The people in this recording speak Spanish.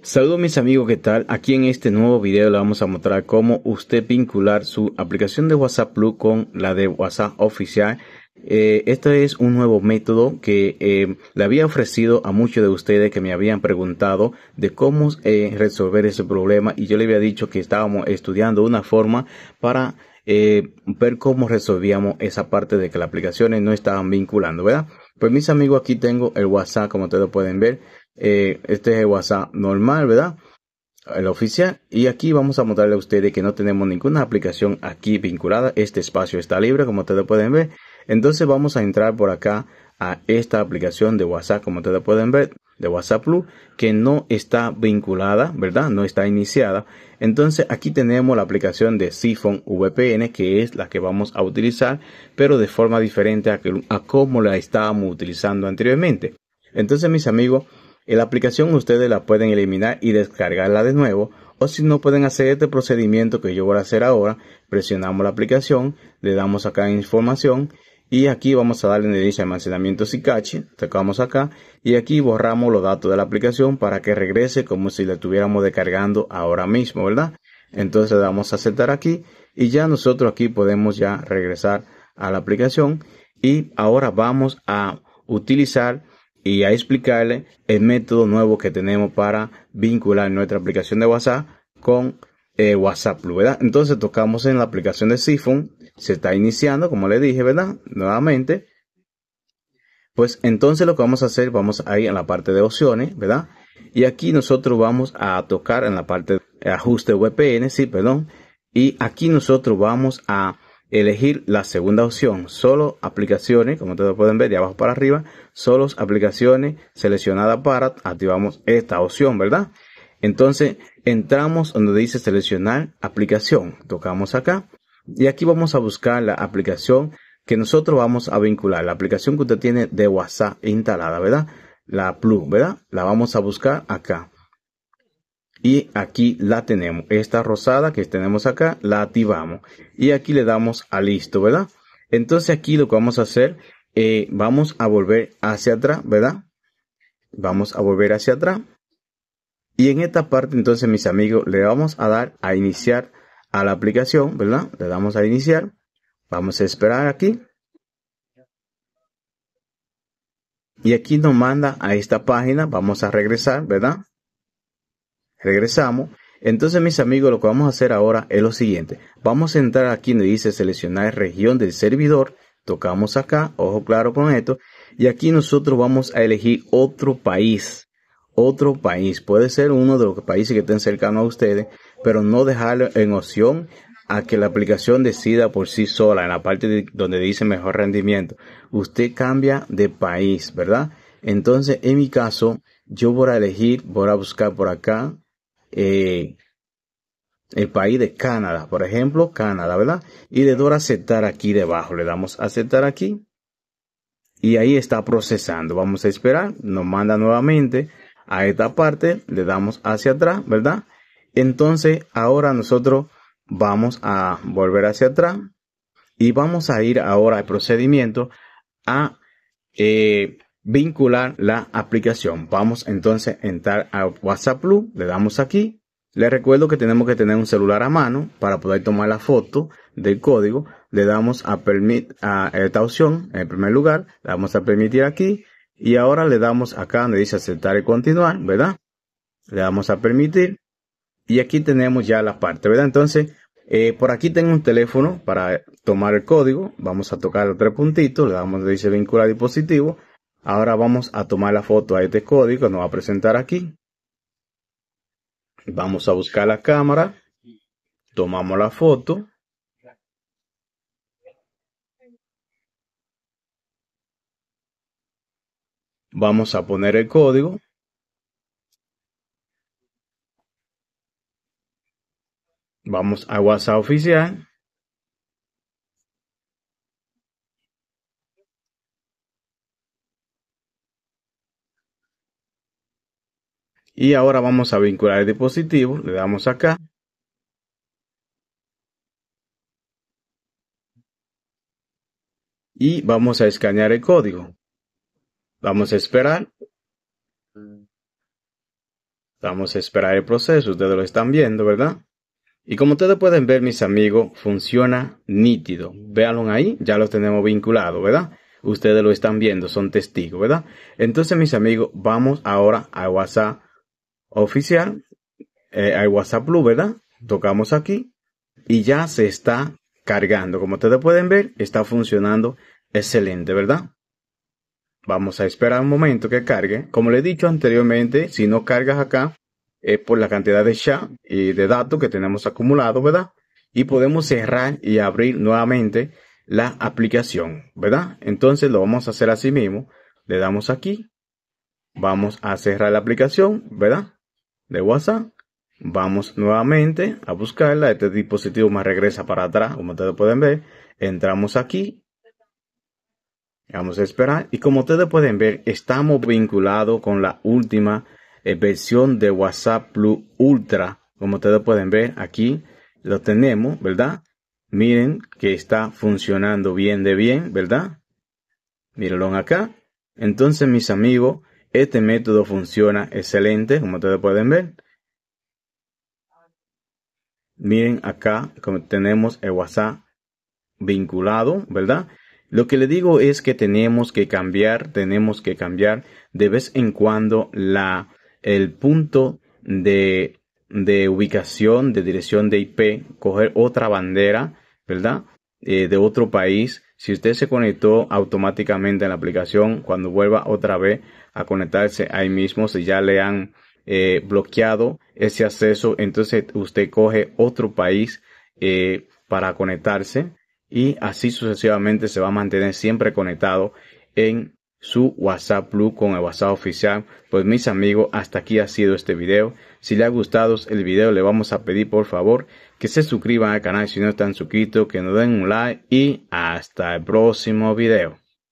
Saludos mis amigos, ¿qué tal? Aquí en este nuevo video le vamos a mostrar cómo usted vincular su aplicación de WhatsApp Plus con la de WhatsApp oficial. Eh, este es un nuevo método que eh, le había ofrecido a muchos de ustedes que me habían preguntado de cómo eh, resolver ese problema y yo le había dicho que estábamos estudiando una forma para ver cómo resolvíamos esa parte de que las aplicaciones no estaban vinculando, ¿verdad? Pues mis amigos, aquí tengo el WhatsApp como ustedes pueden ver. Eh, este es el WhatsApp normal, ¿verdad? El oficial. Y aquí vamos a mostrarle a ustedes que no tenemos ninguna aplicación aquí vinculada. Este espacio está libre, como ustedes pueden ver. Entonces vamos a entrar por acá a esta aplicación de WhatsApp, como ustedes pueden ver, de WhatsApp Plus, que no está vinculada, ¿verdad? No está iniciada. Entonces aquí tenemos la aplicación de Siphon VPN, que es la que vamos a utilizar, pero de forma diferente a, a como la estábamos utilizando anteriormente. Entonces, mis amigos, en la aplicación ustedes la pueden eliminar y descargarla de nuevo o si no pueden hacer este procedimiento que yo voy a hacer ahora, presionamos la aplicación, le damos acá información y aquí vamos a darle en de almacenamiento si tocamos acá y aquí borramos los datos de la aplicación para que regrese como si la estuviéramos descargando ahora mismo, ¿verdad? Entonces le damos a aceptar aquí y ya nosotros aquí podemos ya regresar a la aplicación y ahora vamos a utilizar y a explicarle el método nuevo que tenemos para vincular nuestra aplicación de WhatsApp con eh, WhatsApp Plus, ¿verdad? Entonces tocamos en la aplicación de Siphon. se está iniciando, como le dije, ¿verdad? Nuevamente. Pues entonces lo que vamos a hacer, vamos ahí ir a la parte de opciones, ¿verdad? Y aquí nosotros vamos a tocar en la parte de ajuste VPN, sí, perdón. Y aquí nosotros vamos a elegir la segunda opción, solo aplicaciones, como ustedes pueden ver de abajo para arriba, solo aplicaciones seleccionadas para, activamos esta opción, ¿verdad? Entonces entramos donde dice seleccionar aplicación, tocamos acá y aquí vamos a buscar la aplicación que nosotros vamos a vincular, la aplicación que usted tiene de WhatsApp instalada, ¿verdad? La Plus, ¿verdad? La vamos a buscar acá y aquí la tenemos. Esta rosada que tenemos acá la activamos y aquí le damos a listo, ¿verdad? Entonces aquí lo que vamos a hacer, eh, vamos a volver hacia atrás, ¿verdad? Vamos a volver hacia atrás. Y en esta parte entonces mis amigos le vamos a dar a iniciar a la aplicación, ¿verdad? Le damos a iniciar. Vamos a esperar aquí. Y aquí nos manda a esta página. Vamos a regresar, ¿verdad? Regresamos. Entonces, mis amigos, lo que vamos a hacer ahora es lo siguiente. Vamos a entrar aquí donde dice seleccionar región del servidor. Tocamos acá, ojo claro con esto. Y aquí nosotros vamos a elegir otro país. Otro país. Puede ser uno de los países que estén cercanos a ustedes, pero no dejarlo en opción a que la aplicación decida por sí sola en la parte donde dice mejor rendimiento. Usted cambia de país, ¿verdad? Entonces, en mi caso, yo voy a elegir, voy a buscar por acá eh, el país de Canadá, por ejemplo, Canadá, ¿verdad? Y le doy a aceptar aquí debajo, le damos a aceptar aquí y ahí está procesando. Vamos a esperar, nos manda nuevamente a esta parte, le damos hacia atrás, ¿verdad? Entonces ahora nosotros vamos a volver hacia atrás y vamos a ir ahora al procedimiento a eh, vincular la aplicación. Vamos entonces a entrar a WhatsApp Plus, le damos aquí. le recuerdo que tenemos que tener un celular a mano para poder tomar la foto del código. Le damos a permit a esta opción en primer lugar, le damos a permitir aquí y ahora le damos acá donde dice aceptar y continuar, ¿verdad? Le damos a permitir y aquí tenemos ya la parte, ¿verdad? Entonces, eh, por aquí tengo un teléfono para tomar el código. Vamos a tocar los tres puntitos, le damos donde dice vincular dispositivo Ahora vamos a tomar la foto a este código, nos va a presentar aquí. Vamos a buscar la cámara, tomamos la foto. Vamos a poner el código. Vamos a WhatsApp oficial. Y ahora vamos a vincular el dispositivo, le damos acá. Y vamos a escanear el código. Vamos a esperar. Vamos a esperar el proceso, ustedes lo están viendo, ¿verdad? Y como ustedes pueden ver, mis amigos, funciona nítido. Véanlo ahí, ya lo tenemos vinculado, ¿verdad? Ustedes lo están viendo, son testigos, ¿verdad? Entonces, mis amigos, vamos ahora a WhatsApp oficial, eh, hay WhatsApp Blue, ¿verdad? Tocamos aquí y ya se está cargando. Como ustedes pueden ver, está funcionando excelente, ¿verdad? Vamos a esperar un momento que cargue. Como le he dicho anteriormente, si no cargas acá, es por la cantidad de chat y de datos que tenemos acumulado, ¿verdad? Y podemos cerrar y abrir nuevamente la aplicación, ¿verdad? Entonces lo vamos a hacer así mismo. Le damos aquí. Vamos a cerrar la aplicación, ¿verdad? de WhatsApp. Vamos nuevamente a buscarla. Este dispositivo más regresa para atrás, como ustedes pueden ver. Entramos aquí. Vamos a esperar. Y como ustedes pueden ver, estamos vinculados con la última eh, versión de WhatsApp Plus Ultra. Como ustedes pueden ver, aquí lo tenemos, ¿verdad? Miren que está funcionando bien de bien, ¿verdad? Mírenlo acá. Entonces, mis amigos, este método funciona excelente, como ustedes pueden ver. Miren acá como tenemos el WhatsApp vinculado, ¿verdad? Lo que le digo es que tenemos que cambiar, tenemos que cambiar de vez en cuando la, el punto de, de ubicación, de dirección de IP, coger otra bandera, ¿verdad? Eh, de otro país si usted se conectó automáticamente en la aplicación, cuando vuelva otra vez a conectarse ahí mismo, si ya le han eh, bloqueado ese acceso, entonces usted coge otro país eh, para conectarse y así sucesivamente se va a mantener siempre conectado en su WhatsApp Blue con el WhatsApp oficial. Pues mis amigos, hasta aquí ha sido este video. Si le ha gustado el video, le vamos a pedir por favor que se suscriban al canal si no están suscritos, que nos den un like y hasta el próximo video.